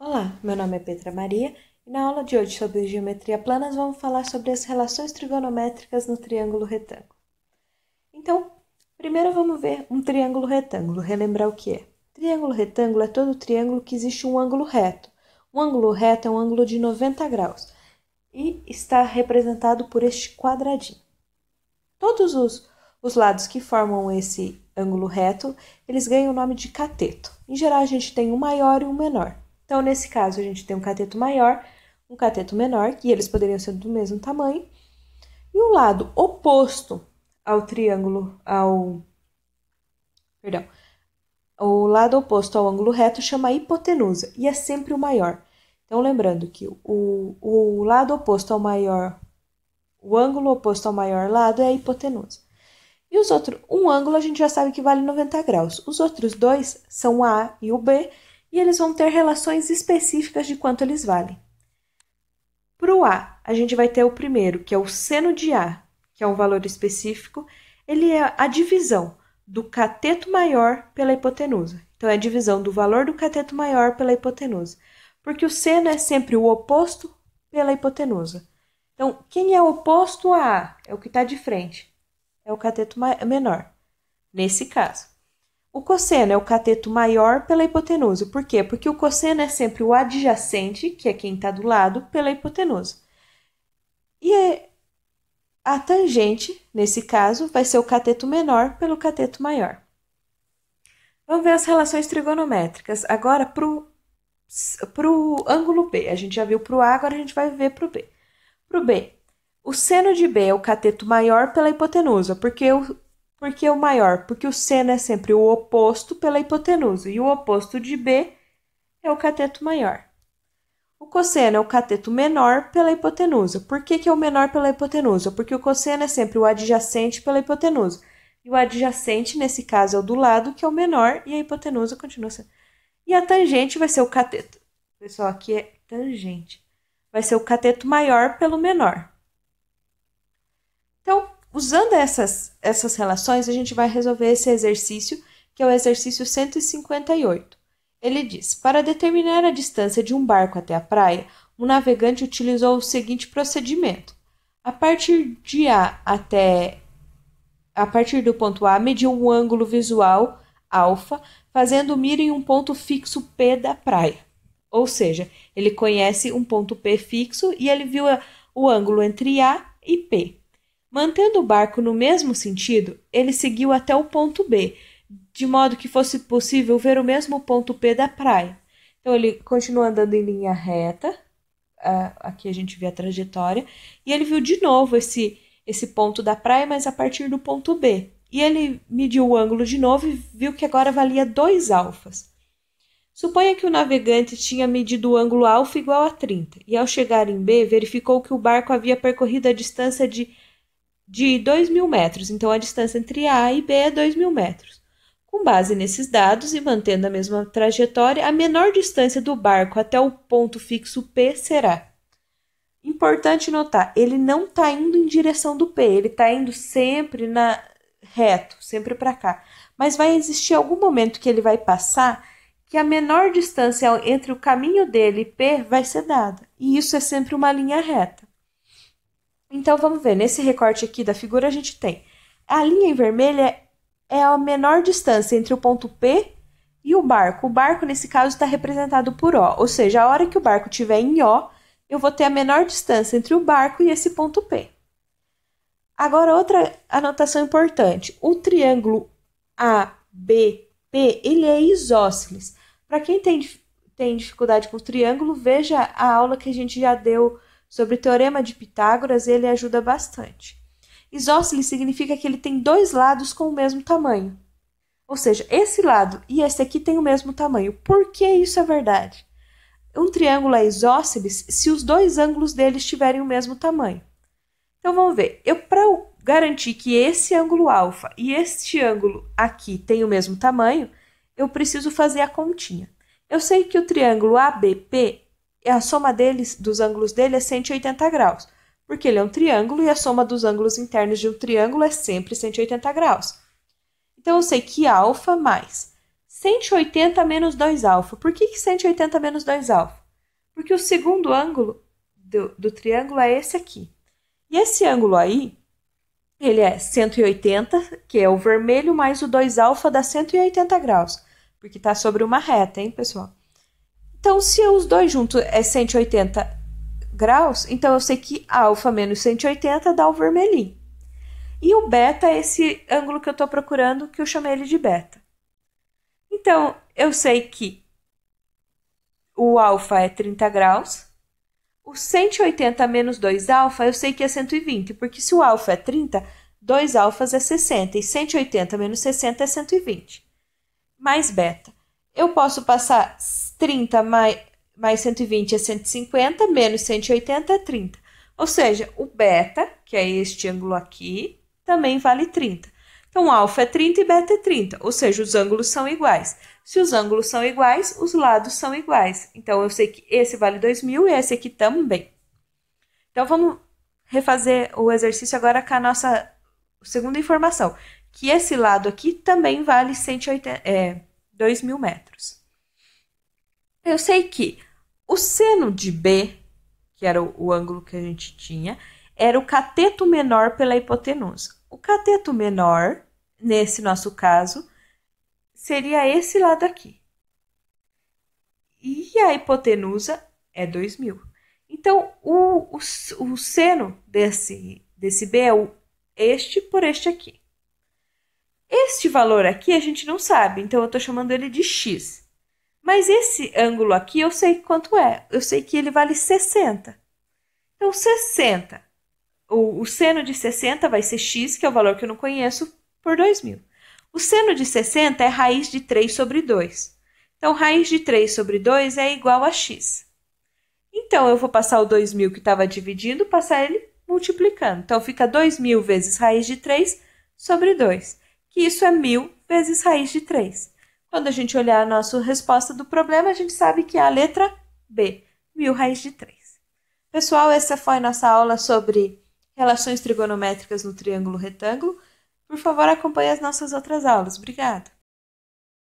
Olá, meu nome é Petra Maria e na aula de hoje sobre geometria plana vamos falar sobre as relações trigonométricas no triângulo retângulo. Então, primeiro vamos ver um triângulo retângulo, relembrar o que é. Triângulo retângulo é todo triângulo que existe um ângulo reto. Um ângulo reto é um ângulo de 90 graus e está representado por este quadradinho. Todos os, os lados que formam esse ângulo reto, eles ganham o nome de cateto. Em geral, a gente tem um maior e um menor. Então, nesse caso, a gente tem um cateto maior, um cateto menor, que eles poderiam ser do mesmo tamanho, e o lado oposto ao triângulo, ao. Perdão. O lado oposto ao ângulo reto chama hipotenusa e é sempre o maior. Então, lembrando que o, o lado oposto ao maior, o ângulo oposto ao maior lado é a hipotenusa. E os outros, um ângulo a gente já sabe que vale 90 graus. Os outros dois são o A e o B, e eles vão ter relações específicas de quanto eles valem. Para o A, a gente vai ter o primeiro, que é o seno de A, que é um valor específico, ele é a divisão do cateto maior pela hipotenusa. Então, é a divisão do valor do cateto maior pela hipotenusa, porque o seno é sempre o oposto pela hipotenusa. Então, quem é oposto a A? É o que está de frente, é o cateto menor, nesse caso. O cosseno é o cateto maior pela hipotenusa. Por quê? Porque o cosseno é sempre o adjacente, que é quem está do lado, pela hipotenusa. E é a tangente, nesse caso, vai ser o cateto menor pelo cateto maior. Vamos ver as relações trigonométricas. Agora, para o ângulo B. A gente já viu para o A, agora a gente vai ver para o B. Para o B, o seno de B é o cateto maior pela hipotenusa, porque o por que o maior? Porque o seno é sempre o oposto pela hipotenusa, e o oposto de B é o cateto maior. O cosseno é o cateto menor pela hipotenusa. Por que, que é o menor pela hipotenusa? Porque o cosseno é sempre o adjacente pela hipotenusa. E o adjacente, nesse caso, é o do lado, que é o menor, e a hipotenusa continua sendo. E a tangente vai ser o cateto. Pessoal, aqui é tangente. Vai ser o cateto maior pelo menor. Então, Usando essas, essas relações, a gente vai resolver esse exercício, que é o exercício 158. Ele diz: Para determinar a distância de um barco até a praia, o um navegante utilizou o seguinte procedimento. A partir de A até a partir do ponto A, mediu um ângulo visual alfa, fazendo mira em um ponto fixo P da praia. Ou seja, ele conhece um ponto P fixo e ele viu o ângulo entre A e P. Mantendo o barco no mesmo sentido, ele seguiu até o ponto B, de modo que fosse possível ver o mesmo ponto P da praia. Então ele continuou andando em linha reta, ah, aqui a gente vê a trajetória, e ele viu de novo esse, esse ponto da praia, mas a partir do ponto B. E ele mediu o ângulo de novo e viu que agora valia 2 alfas. Suponha que o navegante tinha medido o ângulo alfa igual a 30, e ao chegar em B, verificou que o barco havia percorrido a distância de de 2 mil metros, então a distância entre A e B é 2 mil metros. Com base nesses dados e mantendo a mesma trajetória, a menor distância do barco até o ponto fixo P será. Importante notar, ele não está indo em direção do P, ele está indo sempre na reto, sempre para cá. Mas vai existir algum momento que ele vai passar que a menor distância entre o caminho dele e P vai ser dada, e isso é sempre uma linha reta. Então vamos ver, nesse recorte aqui da figura a gente tem a linha em vermelha é a menor distância entre o ponto P e o barco. O barco, nesse caso, está representado por O, ou seja, a hora que o barco estiver em O, eu vou ter a menor distância entre o barco e esse ponto P. Agora, outra anotação importante: o triângulo ABP ele é isósceles. Para quem tem, tem dificuldade com o triângulo, veja a aula que a gente já deu Sobre o teorema de Pitágoras, ele ajuda bastante. Isósceles significa que ele tem dois lados com o mesmo tamanho. Ou seja, esse lado e esse aqui têm o mesmo tamanho. Por que isso é verdade? Um triângulo é isósceles se os dois ângulos deles tiverem o mesmo tamanho. Então vamos ver. Eu para garantir que esse ângulo alfa e este ângulo aqui têm o mesmo tamanho, eu preciso fazer a continha. Eu sei que o triângulo ABP é a soma deles, dos ângulos dele é 180 graus, porque ele é um triângulo e a soma dos ângulos internos de um triângulo é sempre 180 graus. Então, eu sei que alfa mais 180 menos 2 alfa. Por que, que 180 menos 2 alfa? Porque o segundo ângulo do, do triângulo é esse aqui. E esse ângulo aí, ele é 180, que é o vermelho, mais o 2 alfa dá 180 graus, porque está sobre uma reta, hein, pessoal? Então, se os dois juntos é 180 graus, então eu sei que alfa menos 180 dá o vermelhinho. E o beta é esse ângulo que eu estou procurando, que eu chamei ele de beta. Então, eu sei que o alfa é 30 graus, o 180 menos 2 alfa, eu sei que é 120, porque se o alfa é 30, 2 alfas é 60, e 180 menos 60 é 120, mais beta. Eu posso passar 30 mais, mais 120 é 150, menos 180 é 30. Ou seja, o beta, que é este ângulo aqui, também vale 30. Então, alfa é 30 e beta é 30, ou seja, os ângulos são iguais. Se os ângulos são iguais, os lados são iguais. Então, eu sei que esse vale 2.000 e esse aqui também. Então, vamos refazer o exercício agora com a nossa segunda informação, que esse lado aqui também vale 180, é, 2 mil metros. Eu sei que o seno de B, que era o, o ângulo que a gente tinha, era o cateto menor pela hipotenusa. O cateto menor, nesse nosso caso, seria esse lado aqui. E a hipotenusa é 2 mil. Então, o, o, o seno desse, desse B é o, este por este aqui. Este valor aqui a gente não sabe, então eu estou chamando ele de x. Mas esse ângulo aqui eu sei quanto é, eu sei que ele vale 60. Então, 60, o, o seno de 60 vai ser x, que é o valor que eu não conheço, por 2.000. O seno de 60 é raiz de 3 sobre 2. Então, raiz de 3 sobre 2 é igual a x. Então, eu vou passar o 2.000 que estava dividindo, passar ele multiplicando. Então, fica 2.000 vezes raiz de 3 sobre 2 que isso é mil vezes raiz de 3. Quando a gente olhar a nossa resposta do problema, a gente sabe que é a letra B, mil raiz de 3. Pessoal, essa foi nossa aula sobre relações trigonométricas no triângulo retângulo. Por favor, acompanhe as nossas outras aulas. Obrigado!